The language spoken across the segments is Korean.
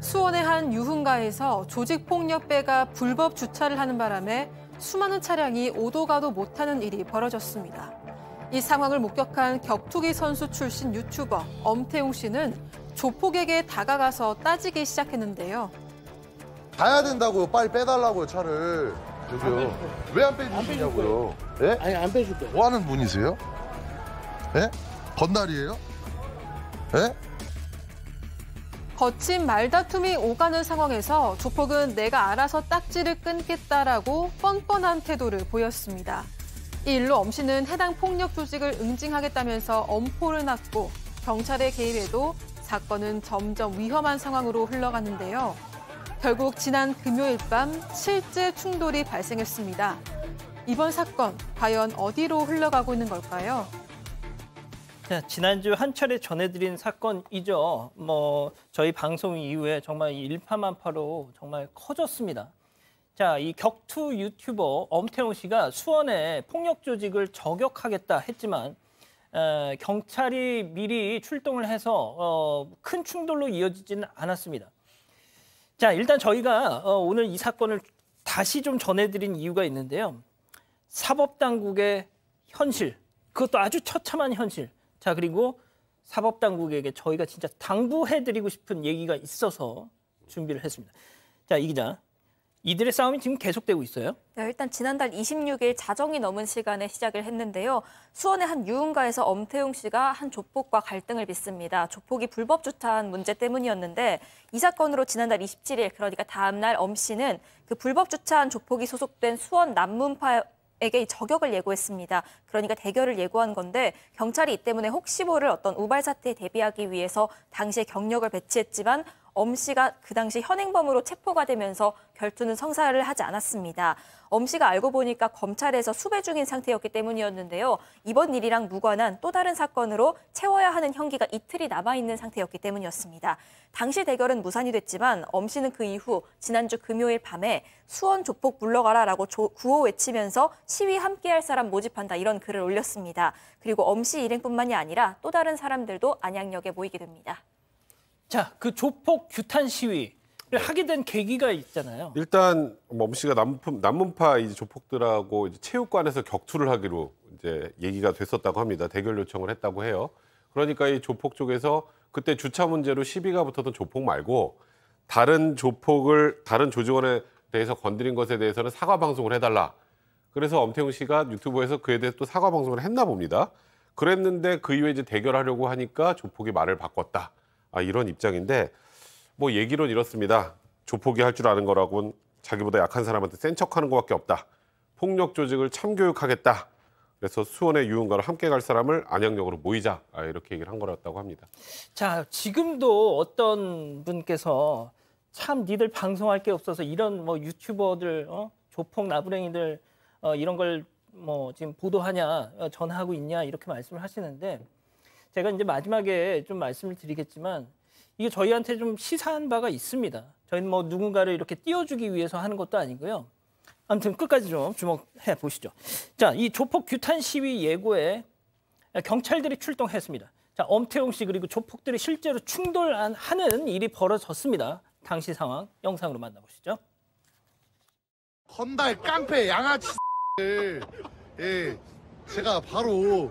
수원의 한 유흥가에서 조직폭력배가 불법 주차를 하는 바람에 수많은 차량이 오도 가도 못하는 일이 벌어졌습니다. 이 상황을 목격한 격투기 선수 출신 유튜버 엄태웅 씨는 조폭에게 다가가서 따지기 시작했는데요. 가야 된다고 빨리 빼달라고요, 차를. 저기요. 왜안 빼주시냐고요. 예? 아니, 안 빼줄 거뭐 하는 분이세요? 예? 건달이에요? 예? 거친 말다툼이 오가는 상황에서 조폭은 내가 알아서 딱지를 끊겠다라고 뻔뻔한 태도를 보였습니다. 이 일로 엄씨는 해당 폭력 조직을 응징하겠다면서 엄포를 놨고 경찰의 개입에도 사건은 점점 위험한 상황으로 흘러갔는데요. 결국 지난 금요일 밤 실제 충돌이 발생했습니다. 이번 사건 과연 어디로 흘러가고 있는 걸까요? 지난주 한 차례 전해드린 사건이죠. 뭐 저희 방송 이후에 정말 일파만파로 정말 커졌습니다. 자, 이 격투 유튜버 엄태웅 씨가 수원에 폭력 조직을 저격하겠다 했지만 에, 경찰이 미리 출동을 해서 어, 큰 충돌로 이어지지는 않았습니다. 자, 일단 저희가 어, 오늘 이 사건을 다시 좀 전해드린 이유가 있는데요. 사법당국의 현실, 그것도 아주 처참한 현실. 자, 그리고 사법당국에게 저희가 진짜 당부해드리고 싶은 얘기가 있어서 준비를 했습니다. 자, 이 기자. 이들의 싸움이 지금 계속되고 있어요? 네, 일단 지난달 26일 자정이 넘은 시간에 시작을 했는데요. 수원의 한 유흥가에서 엄태웅 씨가 한 조폭과 갈등을 빚습니다. 조폭이 불법 주차한 문제 때문이었는데 이 사건으로 지난달 27일 그러니까 다음 날 엄 씨는 그 불법 주차한 조폭이 소속된 수원 남문파 에게 저격을 예고했습니다. 그러니까 대결을 예고한 건데 경찰이 이 때문에 혹시 모를 어떤 우발 사태에 대비하기 위해서 당시에 경력을 배치했지만 엄 씨가 그 당시 현행범으로 체포가 되면서 결투는 성사를 하지 않았습니다. 엄 씨가 알고 보니까 검찰에서 수배 중인 상태였기 때문이었는데요. 이번 일이랑 무관한 또 다른 사건으로 채워야 하는 형기가 이틀이 남아있는 상태였기 때문이었습니다. 당시 대결은 무산이 됐지만 엄 씨는 그 이후 지난주 금요일 밤에 수원 조폭 물러가라라고 구호 외치면서 시위 함께할 사람 모집한다 이런 글을 올렸습니다. 그리고 엄 씨 일행뿐만이 아니라 또 다른 사람들도 안양역에 모이게 됩니다. 자, 그 조폭 규탄 시위를 네. 하게 된 계기가 있잖아요. 일단 멈 씨가 남문, 남문파 이제 조폭들하고 이제 체육관에서 격투를 하기로 이제 얘기가 됐었다고 합니다. 대결 요청을 했다고 해요. 그러니까 이 조폭 쪽에서 그때 주차 문제로 시비가 붙었던 조폭 말고 다른 조폭을 다른 조직원에 대해서 건드린 것에 대해서는 사과 방송을 해달라. 그래서 엄태웅 씨가 유튜브에서 그에 대해서 또 사과 방송을 했나 봅니다. 그랬는데 그 이후에 이제 대결하려고 하니까 조폭이 말을 바꿨다. 아, 이런 입장인데 뭐 얘기론 이렇습니다. 조폭이 할 줄 아는 거라곤 자기보다 약한 사람한테 센 척하는 것밖에 없다. 폭력 조직을 참교육하겠다. 그래서 수원의 유흥가로 함께 갈 사람을 안양역으로 모이자 아, 이렇게 얘기를 한 거였다고 합니다. 자 지금도 어떤 분께서 참 니들 방송할 게 없어서 이런 뭐 유튜버들 어? 조폭 나부랭이들 어, 이런 걸 뭐 지금 보도하냐 어, 전하고 있냐 이렇게 말씀을 하시는데 제가 이제 마지막에 좀 말씀을 드리겠지만 이게 저희한테 좀 시사한 바가 있습니다. 저희는 뭐 누군가를 이렇게 띄워주기 위해서 하는 것도 아니고요. 아무튼 끝까지 좀 주목해 보시죠. 자, 이 조폭 규탄 시위 예고에 경찰들이 출동했습니다. 자, 엄태웅 씨 그리고 조폭들이 실제로 충돌하는 일이 벌어졌습니다. 당시 상황 영상으로 만나보시죠. 건달 깡패 양아치 예, 제가 바로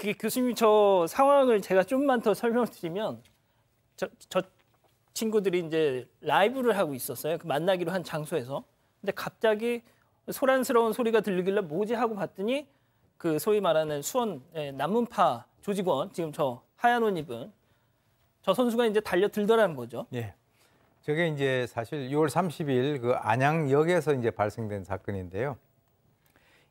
그게 교수님 저 상황을 제가 좀만 더 설명드리면 저, 저 친구들이 이제 라이브를 하고 있었어요. 그 만나기로 한 장소에서. 근데 갑자기 소란스러운 소리가 들리길래 뭐지 하고 봤더니 그 소위 말하는 수원 예, 남문파 조직원 지금 저 하얀 옷 입은 저 선수가 이제 달려들더라는 거죠. 예. 저게 이제 사실 6월 30일 그 안양역에서 이제 발생된 사건인데요.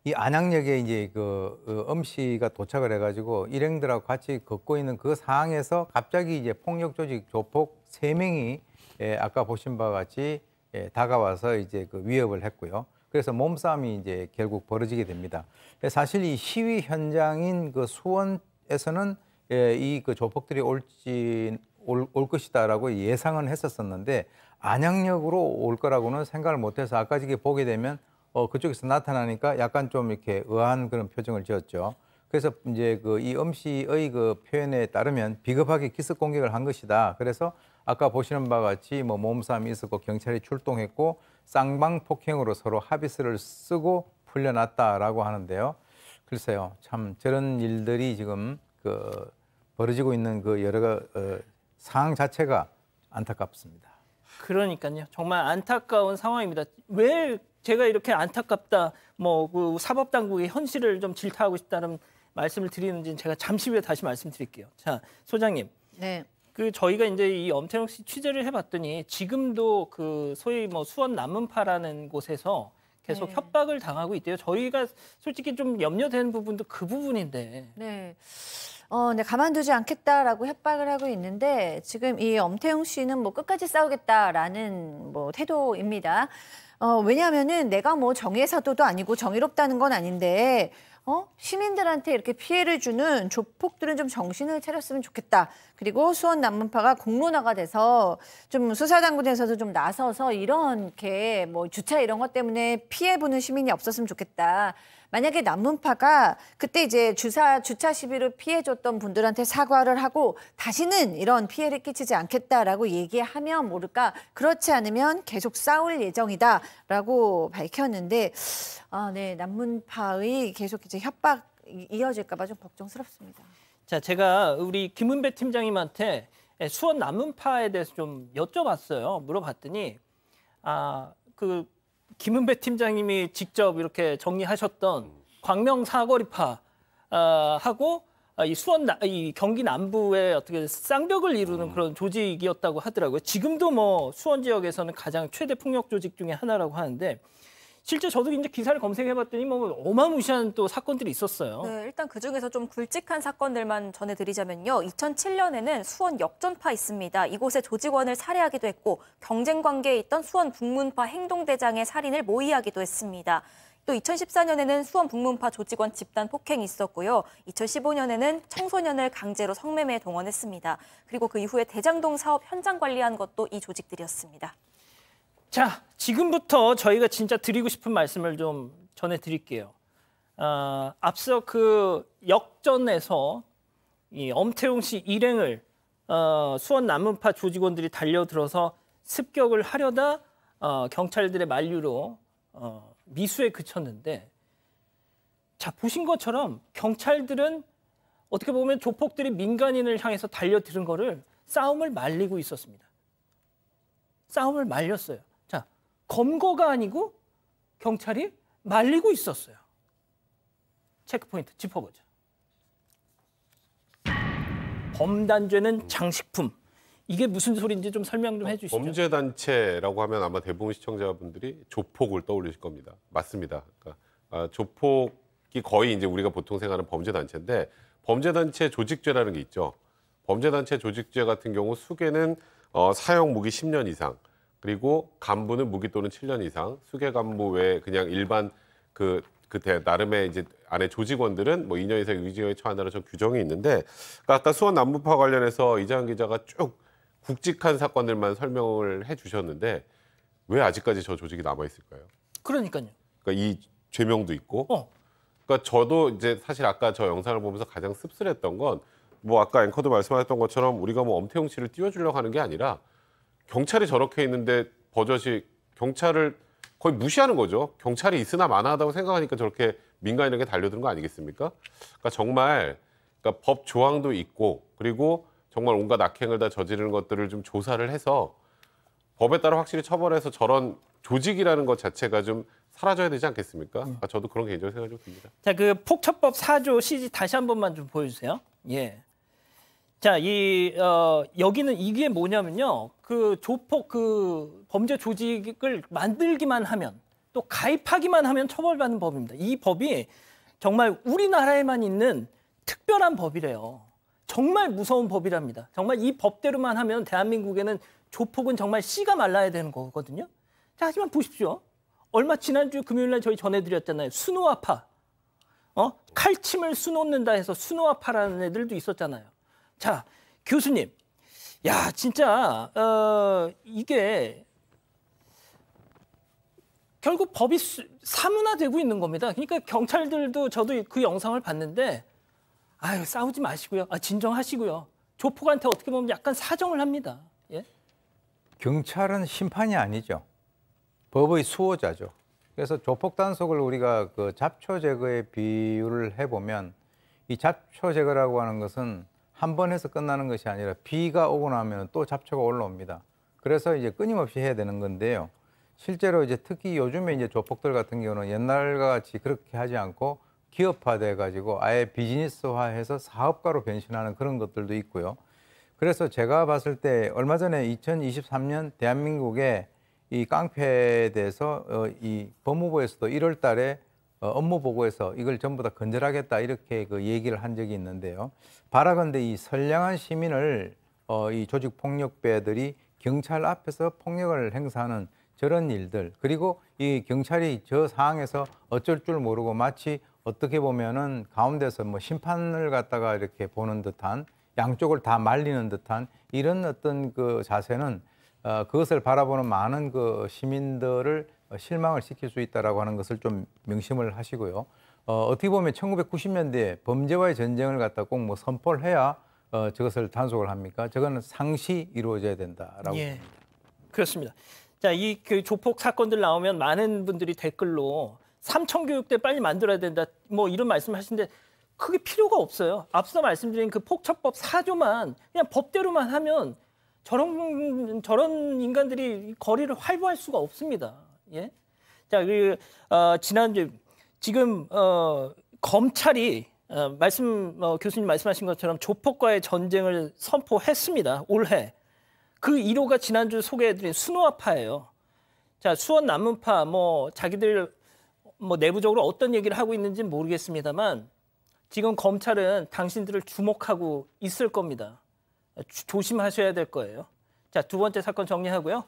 이 안양역에 이제 그, 그 엄씨가 도착을 해가지고 일행들하고 같이 걷고 있는 그 상황에서 갑자기 이제 폭력 조직 조폭 세 명이 예, 아까 보신 바와 같이 예, 다가와서 이제 그 위협을 했고요. 그래서 몸싸움이 이제 결국 벌어지게 됩니다. 예, 사실 이 시위 현장인 그 수원에서는 이 그 조폭들이 올지 올, 올 것이다라고 예상은 했었었는데 안양역으로 올 거라고는 생각을 못해서 아까 지게 보게 되면 어, 그쪽에서 나타나니까 약간 좀 이렇게 의아한 그런 표정을 지었죠. 그래서 이제 그 이 음씨의 그 표현에 따르면 비겁하게 기습 공격을 한 것이다. 그래서 아까 보시는 바와 같이 뭐 몸싸움이 있었고 경찰이 출동했고 쌍방 폭행으로 서로 합의서를 쓰고 풀려났다라고 하는데요. 글쎄요, 참 저런 일들이 지금 그 벌어지고 있는 그 여러 가 어, 상황 자체가 안타깝습니다. 그러니까요. 정말 안타까운 상황입니다. 왜 제가 이렇게 안타깝다, 뭐그 사법당국의 현실을 좀 질타하고 싶다는 말씀을 드리는지 제가 잠시 후에 다시 말씀드릴게요. 자, 소장님. 네. 그 저희가 이제 이 엄태웅 씨 취재를 해봤더니 지금도 그 소위 뭐 수원 남문파라는 곳에서 계속 네. 협박을 당하고 있대요. 저희가 솔직히 좀 염려되는 부분도 그 부분인데. 네. 어, 네, 가만두지 않겠다라고 협박을 하고 있는데 지금 이 엄태웅 씨는 뭐 끝까지 싸우겠다라는 뭐 태도입니다. 어, 왜냐하면은 내가 뭐 정의사도도 아니고 정의롭다는 건 아닌데 어? 시민들한테 이렇게 피해를 주는 조폭들은 좀 정신을 차렸으면 좋겠다. 그리고 수원 남문파가 공론화가 돼서 좀 수사당국에서도 좀 나서서 이렇게 뭐 주차 이런 것 때문에 피해 보는 시민이 없었으면 좋겠다. 만약에 남문파가 그때 이제 주사 주차 시비로 피해줬던 분들한테 사과를 하고 다시는 이런 피해를 끼치지 않겠다라고 얘기하면 모를까 그렇지 않으면 계속 싸울 예정이다라고 밝혔는데 아, 네 남문파의 계속 이제 협박 이어질까봐 좀 걱정스럽습니다. 자 제가 우리 김은배 팀장님한테 수원 남문파에 대해서 좀 여쭤봤어요. 물어봤더니 아그 김은배 팀장님이 직접 이렇게 정리하셨던 광명 사거리파 아, 하고 아, 이 수원 이 경기 남부에 어떻게 쌍벽을 이루는 음. 그런 조직이었다고 하더라고요. 지금도 뭐 수원 지역에서는 가장 최대 폭력 조직 중의 하나라고 하는데 실제 저도 이제 기사를 검색해봤더니 뭐 어마무시한 또 사건들이 있었어요. 네, 일단 그 중에서 좀 굵직한 사건들만 전해드리자면요. 2007년에는 수원 역전파 있습니다. 이곳의 조직원을 살해하기도 했고 경쟁 관계에 있던 수원 북문파 행동대장의 살인을 모의하기도 했습니다. 또 2014년에는 수원 북문파 조직원 집단 폭행이 있었고요. 2015년에는 청소년을 강제로 성매매에 동원했습니다. 그리고 그 이후에 대장동 사업 현장 관리한 것도 이 조직들이었습니다. 자, 지금부터 저희가 진짜 드리고 싶은 말씀을 좀 전해드릴게요. 어, 앞서 그 역전에서 이 엄태웅 씨 일행을 어, 수원 남은파 조직원들이 달려들어서 습격을 하려다 어, 경찰들의 만류로 어, 미수에 그쳤는데 자 보신 것처럼 경찰들은 어떻게 보면 조폭들이 민간인을 향해서 달려드는 거를 싸움을 말리고 있었습니다. 싸움을 말렸어요. 검거가 아니고 경찰이 말리고 있었어요. 체크포인트 짚어보죠. 범단죄는 장식품. 이게 무슨 소리인지 좀 설명 좀 어, 해주시죠. 범죄 단체라고 하면 아마 대부분 시청자분들이 조폭을 떠올리실 겁니다. 맞습니다. 그러니까 아, 조폭이 거의 이제 우리가 보통 생각하는 범죄 단체인데 범죄 단체 조직죄라는 게 있죠. 범죄 단체 조직죄 같은 경우 수개는 어, 사형 무기 10년 이상, 그리고 간부는 무기 또는 7년 이상, 수계 간부 외에 그냥 일반 그 그때 나름의 이제 안에 조직원들은 뭐 2년 이상 유지에 처한다는 저 규정이 있는데 그러니까 아까 수원 남부파 관련해서 이장 기자가 쭉 굵직한 사건들만 설명을 해주셨는데 왜 아직까지 저 조직이 남아 있을까요? 그러니까요. 그러니까 이 죄명도 있고. 어. 그러니까 저도 이제 사실 아까 저 영상을 보면서 가장 씁쓸했던 건 뭐 아까 앵커도 말씀하셨던 것처럼 우리가 뭐 엄태웅 씨를 띄워주려고 하는 게 아니라 경찰이 저렇게 있는데 버젓이 경찰을 거의 무시하는 거죠. 경찰이 있으나 마나하다고 생각하니까 저렇게 민간인에게 달려드는 거 아니겠습니까? 그러니까 정말 그러니까 법 조항도 있고 그리고 정말 온갖 악행을 다 저지르는 것들을 좀 조사를 해서 법에 따라 확실히 처벌해서 저런 조직이라는 것 자체가 좀 사라져야 되지 않겠습니까? 예. 아, 저도 그런 개인적인 생각이 좀 듭니다. 자, 그 폭처법 사조 시지 다시 한 번만 좀 보여주세요. 예. 자, 이, 어, 여기는 이게 뭐냐면요. 그 조폭 그 범죄 조직을 만들기만 하면 또 가입하기만 하면 처벌받는 법입니다. 이 법이 정말 우리나라에만 있는 특별한 법이래요. 정말 무서운 법이랍니다. 정말 이 법대로만 하면 대한민국에는 조폭은 정말 씨가 말라야 되는 거거든요. 자, 하지만 보십시오. 얼마 지난주 금요일 날 저희 전해드렸잖아요. 수노아파. 어? 칼침을 수놓는다 해서 수노아파라는 애들도 있었잖아요. 자, 교수님. 야, 진짜 어, 이게 결국 법이 사문화되고 있는 겁니다. 그러니까 경찰들도 저도 그 영상을 봤는데 아유, 싸우지 마시고요. 아, 진정하시고요. 조폭한테 어떻게 보면 약간 사정을 합니다. 예? 경찰은 심판이 아니죠. 법의 수호자죠. 그래서 조폭 단속을 우리가 그 잡초 제거에 비유를 해보면 이 잡초 제거라고 하는 것은 한번 해서 끝나는 것이 아니라 비가 오고 나면 또 잡초가 올라옵니다. 그래서 이제 끊임없이 해야 되는 건데요. 실제로 이제 특히 요즘에 이제 조폭들 같은 경우는 옛날과 같이 그렇게 하지 않고 기업화돼 가지고 아예 비즈니스화해서 사업가로 변신하는 그런 것들도 있고요. 그래서 제가 봤을 때 얼마 전에 2023년 대한민국의 이 깡패에 대해서 어, 이 법무부에서도 1월 달에 어, 업무 보고에서 이걸 전부 다 건절하겠다 이렇게 그 얘기를 한 적이 있는데요. 바라건대 이 선량한 시민을 어, 이 조직 폭력배들이 경찰 앞에서 폭력을 행사하는 저런 일들 그리고 이 경찰이 저 상황에서 어쩔 줄 모르고 마치 어떻게 보면은 가운데서 뭐 심판을 갖다가 이렇게 보는 듯한 양쪽을 다 말리는 듯한 이런 어떤 그 자세는 어, 그것을 바라보는 많은 그 시민들을 어, 실망을 시킬 수 있다라고 하는 것을 좀 명심을 하시고요. 어, 어떻게 보면 1990년대 범죄와의 전쟁을 갖다 꼭 뭐 선포를 해야 어, 저것을 단속을 합니까? 저거는 상시 이루어져야 된다라고. 예, 그렇습니다. 자, 이그 조폭 사건들 나오면 많은 분들이 댓글로 삼청 교육대 빨리 만들어야 된다. 뭐 이런 말씀하시는데 크게 필요가 없어요. 앞서 말씀드린 그 폭처법 사조만 그냥 법대로만 하면 저런 저런 인간들이 거리를 활보할 수가 없습니다. 예. 자, 그, 어, 지난주, 지금, 어, 검찰이, 어, 말씀, 어, 교수님 말씀하신 것처럼 조폭과의 전쟁을 선포했습니다. 올해. 그 1호가 지난주 소개해드린 수노아파예요. 자, 수원 남문파, 뭐, 자기들, 뭐, 내부적으로 어떤 얘기를 하고 있는지 모르겠습니다만, 지금 검찰은 당신들을 주목하고 있을 겁니다. 조심하셔야 될 거예요. 자, 두 번째 사건 정리하고요.